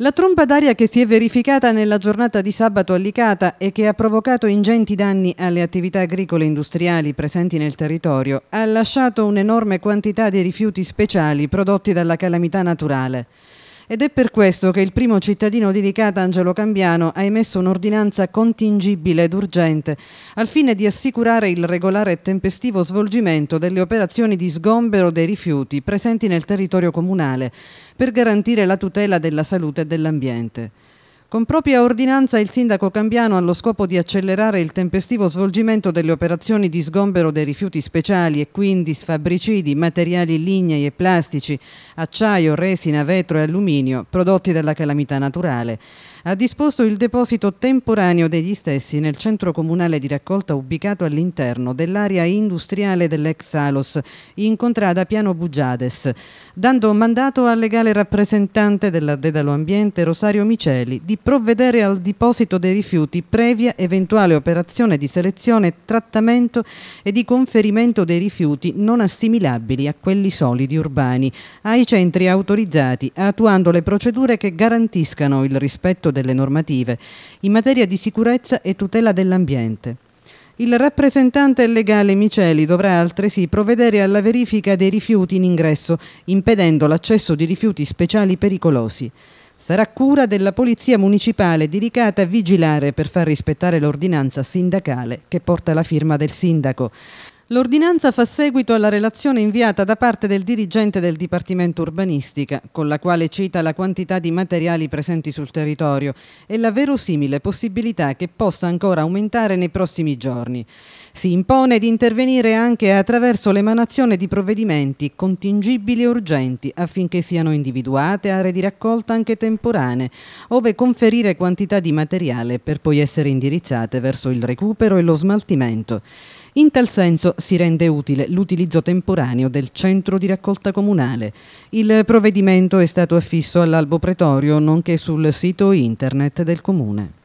La tromba d'aria che si è verificata nella giornata di sabato a Licata e che ha provocato ingenti danni alle attività agricole e industriali presenti nel territorio ha lasciato un'enorme quantità di rifiuti speciali prodotti dalla calamità naturale. Ed è per questo che il primo cittadino di Ricata, Angelo Cambiano, ha emesso un'ordinanza contingibile ed urgente al fine di assicurare il regolare e tempestivo svolgimento delle operazioni di sgombero dei rifiuti presenti nel territorio comunale per garantire la tutela della salute e dell'ambiente. Con propria ordinanza il sindaco Cambiano allo scopo di accelerare il tempestivo svolgimento delle operazioni di sgombero dei rifiuti speciali e quindi sfabbricidi, materiali lignei e plastici, acciaio, resina, vetro e alluminio prodotti dalla calamità naturale ha disposto il deposito temporaneo degli stessi nel centro comunale di raccolta ubicato all'interno dell'area industriale dell'ex Alos, in contrada Piano Bugiades, dando mandato al legale rappresentante della Dedalo Ambiente Rosario Miceli di provvedere al deposito dei rifiuti previa eventuale operazione di selezione, trattamento e di conferimento dei rifiuti non assimilabili a quelli solidi urbani ai centri autorizzati, attuando le procedure che garantiscano il rispetto rispetto delle normative in materia di sicurezza e tutela dell'ambiente. Il rappresentante legale Miceli dovrà altresì provvedere alla verifica dei rifiuti in ingresso, impedendo l'accesso di rifiuti speciali pericolosi. Sarà cura della Polizia Municipale dedicata a vigilare per far rispettare l'ordinanza sindacale che porta la firma del sindaco. L'ordinanza fa seguito alla relazione inviata da parte del dirigente del Dipartimento Urbanistica, con la quale cita la quantità di materiali presenti sul territorio e la verosimile possibilità che possa ancora aumentare nei prossimi giorni. Si impone di intervenire anche attraverso l'emanazione di provvedimenti contingibili e urgenti affinché siano individuate aree di raccolta anche temporanee, ove conferire quantità di materiale per poi essere indirizzate verso il recupero e lo smaltimento. In tal senso si rende utile l'utilizzo temporaneo del centro di raccolta comunale. Il provvedimento è stato affisso all'albo pretorio nonché sul sito internet del comune.